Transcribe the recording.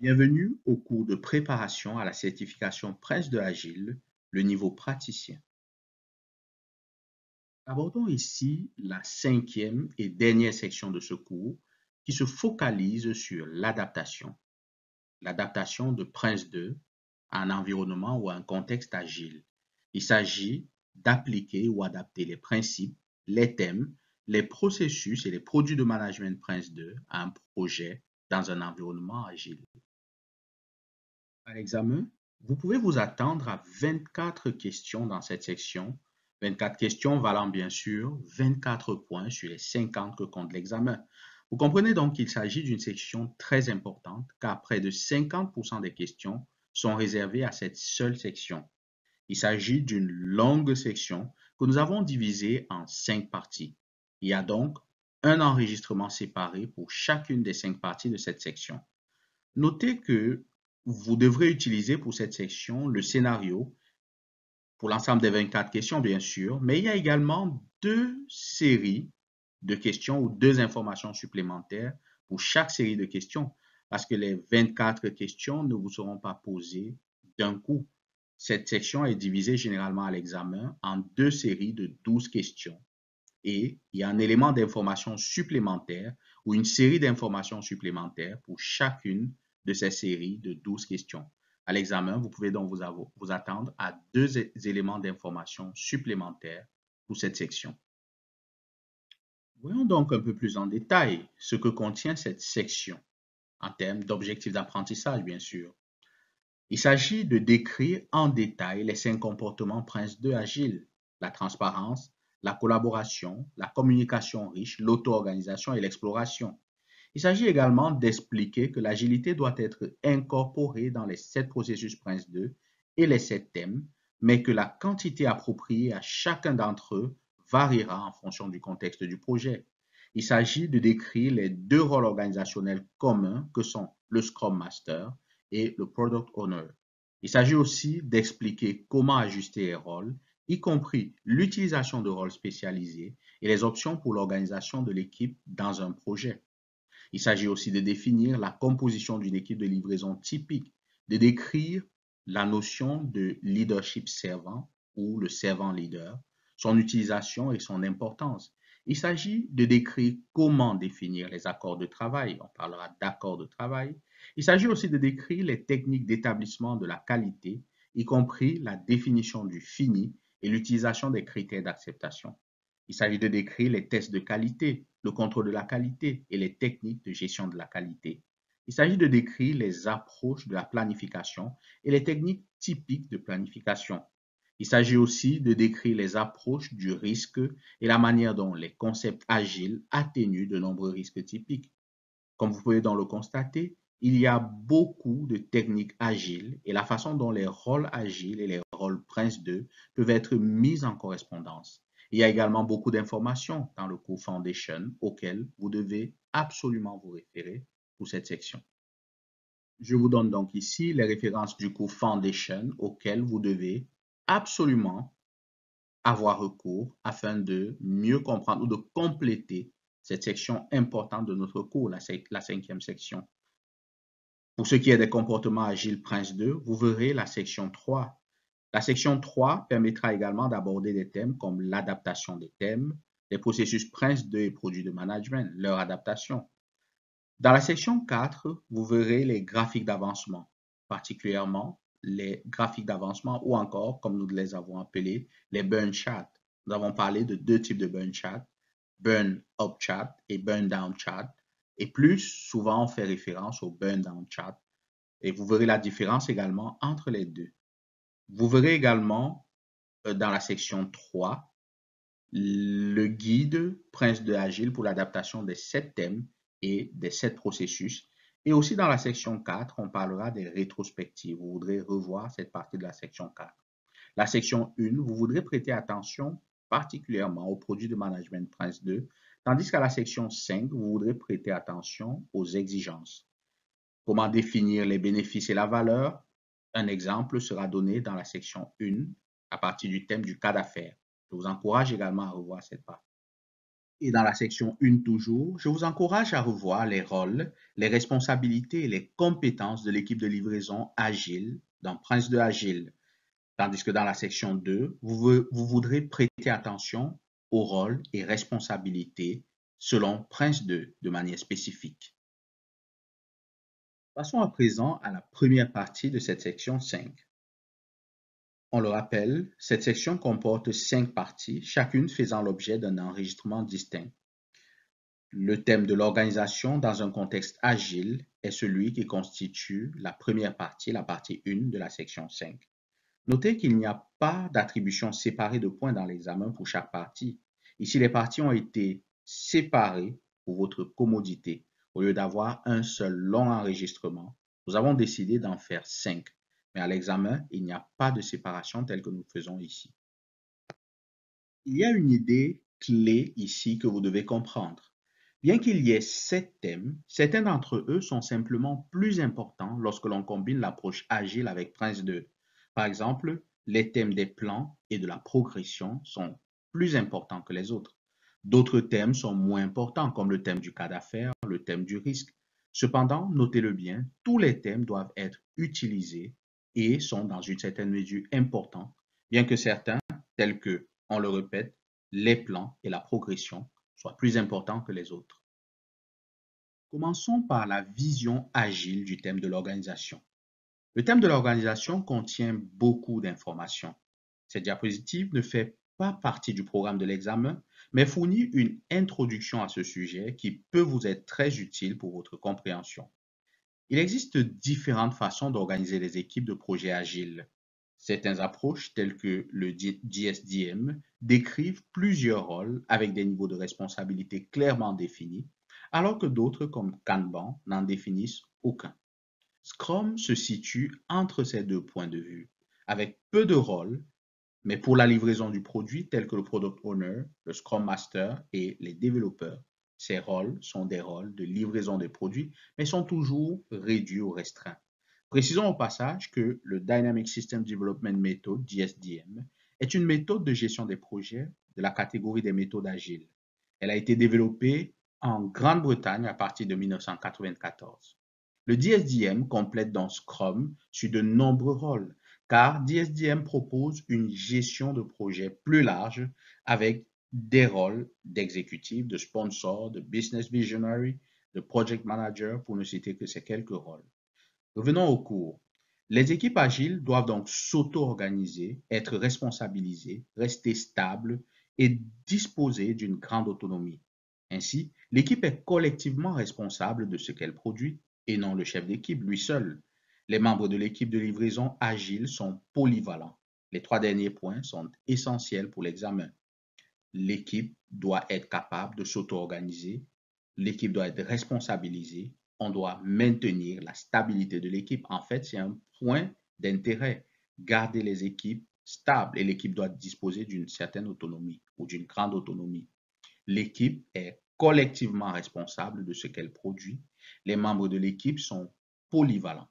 Bienvenue au cours de préparation à la certification Prince de Agile, le niveau praticien. Abordons ici la cinquième et dernière section de ce cours qui se focalise sur l'adaptation. L'adaptation de Prince 2 à un environnement ou à un contexte agile. Il s'agit d'appliquer ou adapter les principes, les thèmes, les processus et les produits de management Prince 2 à un projet dans un environnement agile à l'examen, vous pouvez vous attendre à 24 questions dans cette section. 24 questions valant bien sûr 24 points sur les 50 que compte l'examen. Vous comprenez donc qu'il s'agit d'une section très importante car près de 50% des questions sont réservées à cette seule section. Il s'agit d'une longue section que nous avons divisée en cinq parties. Il y a donc un enregistrement séparé pour chacune des cinq parties de cette section. Notez que vous devrez utiliser pour cette section le scénario pour l'ensemble des 24 questions, bien sûr, mais il y a également deux séries de questions ou deux informations supplémentaires pour chaque série de questions, parce que les 24 questions ne vous seront pas posées d'un coup. Cette section est divisée généralement à l'examen en deux séries de 12 questions et il y a un élément d'information supplémentaire ou une série d'informations supplémentaires pour chacune de cette série de 12 questions. À l'examen, vous pouvez donc vous, attendre à deux éléments d'information supplémentaires pour cette section. Voyons donc un peu plus en détail ce que contient cette section en termes d'objectifs d'apprentissage, bien sûr. Il s'agit de décrire en détail les cinq comportements Prince 2 Agile, la transparence, la collaboration, la communication riche, l'auto-organisation et l'exploration. Il s'agit également d'expliquer que l'agilité doit être incorporée dans les sept processus Prince 2 et les sept thèmes, mais que la quantité appropriée à chacun d'entre eux variera en fonction du contexte du projet. Il s'agit de décrire les deux rôles organisationnels communs que sont le Scrum Master et le Product Owner. Il s'agit aussi d'expliquer comment ajuster les rôles, y compris l'utilisation de rôles spécialisés et les options pour l'organisation de l'équipe dans un projet. Il s'agit aussi de définir la composition d'une équipe de livraison typique, de décrire la notion de leadership servant ou le servant leader, son utilisation et son importance. Il s'agit de décrire comment définir les accords de travail, on parlera d'accords de travail. Il s'agit aussi de décrire les techniques d'établissement de la qualité, y compris la définition du fini et l'utilisation des critères d'acceptation. Il s'agit de décrire les tests de qualité, le contrôle de la qualité et les techniques de gestion de la qualité. Il s'agit de décrire les approches de la planification et les techniques typiques de planification. Il s'agit aussi de décrire les approches du risque et la manière dont les concepts agiles atténuent de nombreux risques typiques. Comme vous pouvez dans le constater, il y a beaucoup de techniques agiles et la façon dont les rôles agiles et les rôles Prince 2 peuvent être mis en correspondance. Il y a également beaucoup d'informations dans le cours Foundation auxquelles vous devez absolument vous référer pour cette section. Je vous donne donc ici les références du cours Foundation auxquelles vous devez absolument avoir recours afin de mieux comprendre ou de compléter cette section importante de notre cours, la, la cinquième section. Pour ce qui est des comportements agiles Prince 2, vous verrez la section 3 la section 3 permettra également d'aborder des thèmes comme l'adaptation des thèmes, les processus Prince de et produits de management, leur adaptation. Dans la section 4, vous verrez les graphiques d'avancement, particulièrement les graphiques d'avancement ou encore, comme nous les avons appelés, les burn charts. Nous avons parlé de deux types de burn charts, burn up chart et burn down chart. Et plus souvent, on fait référence au burn down chart. Et vous verrez la différence également entre les deux. Vous verrez également euh, dans la section 3 le guide Prince de Agile pour l'adaptation des sept thèmes et des sept processus. Et aussi dans la section 4, on parlera des rétrospectives. Vous voudrez revoir cette partie de la section 4. La section 1, vous voudrez prêter attention particulièrement aux produits de management Prince 2, tandis qu'à la section 5, vous voudrez prêter attention aux exigences. Comment définir les bénéfices et la valeur, un exemple sera donné dans la section 1 à partir du thème du cas d'affaires. Je vous encourage également à revoir cette partie. Et dans la section 1 toujours, je vous encourage à revoir les rôles, les responsabilités et les compétences de l'équipe de livraison Agile dans Prince de Agile. Tandis que dans la section 2, vous, vous voudrez prêter attention aux rôles et responsabilités selon Prince 2 de manière spécifique. Passons à présent à la première partie de cette section 5. On le rappelle, cette section comporte cinq parties, chacune faisant l'objet d'un enregistrement distinct. Le thème de l'organisation dans un contexte agile est celui qui constitue la première partie, la partie 1 de la section 5. Notez qu'il n'y a pas d'attribution séparée de points dans l'examen pour chaque partie. Ici, les parties ont été séparées pour votre commodité. Au lieu d'avoir un seul long enregistrement, nous avons décidé d'en faire cinq, mais à l'examen, il n'y a pas de séparation telle que nous faisons ici. Il y a une idée clé ici que vous devez comprendre. Bien qu'il y ait sept thèmes, certains d'entre eux sont simplement plus importants lorsque l'on combine l'approche agile avec Prince 2. Par exemple, les thèmes des plans et de la progression sont plus importants que les autres. D'autres thèmes sont moins importants, comme le thème du cas d'affaires thème du risque. Cependant, notez-le bien, tous les thèmes doivent être utilisés et sont dans une certaine mesure importants, bien que certains, tels que, on le répète, les plans et la progression, soient plus importants que les autres. Commençons par la vision agile du thème de l'organisation. Le thème de l'organisation contient beaucoup d'informations. Cette diapositive ne fait partie du programme de l'examen, mais fournit une introduction à ce sujet qui peut vous être très utile pour votre compréhension. Il existe différentes façons d'organiser les équipes de projets agiles. Certaines approches, telles que le DSDM, décrivent plusieurs rôles avec des niveaux de responsabilité clairement définis, alors que d'autres, comme Kanban, n'en définissent aucun. Scrum se situe entre ces deux points de vue, avec peu de rôles mais pour la livraison du produit, tel que le product owner, le scrum master et les développeurs, ces rôles sont des rôles de livraison des produits, mais sont toujours réduits ou restreints. Précisons au passage que le Dynamic System Development Method, DSDM, est une méthode de gestion des projets de la catégorie des méthodes agiles. Elle a été développée en Grande-Bretagne à partir de 1994. Le DSDM complète dans Scrum sur de nombreux rôles, car DSDM propose une gestion de projet plus large avec des rôles d'exécutif, de sponsor, de business visionary, de project manager, pour ne citer que ces quelques rôles. Revenons au cours. Les équipes agiles doivent donc s'auto-organiser, être responsabilisées, rester stables et disposer d'une grande autonomie. Ainsi, l'équipe est collectivement responsable de ce qu'elle produit et non le chef d'équipe lui seul. Les membres de l'équipe de livraison agile sont polyvalents. Les trois derniers points sont essentiels pour l'examen. L'équipe doit être capable de s'auto-organiser. L'équipe doit être responsabilisée. On doit maintenir la stabilité de l'équipe. En fait, c'est un point d'intérêt. Garder les équipes stables et l'équipe doit disposer d'une certaine autonomie ou d'une grande autonomie. L'équipe est collectivement responsable de ce qu'elle produit. Les membres de l'équipe sont polyvalents.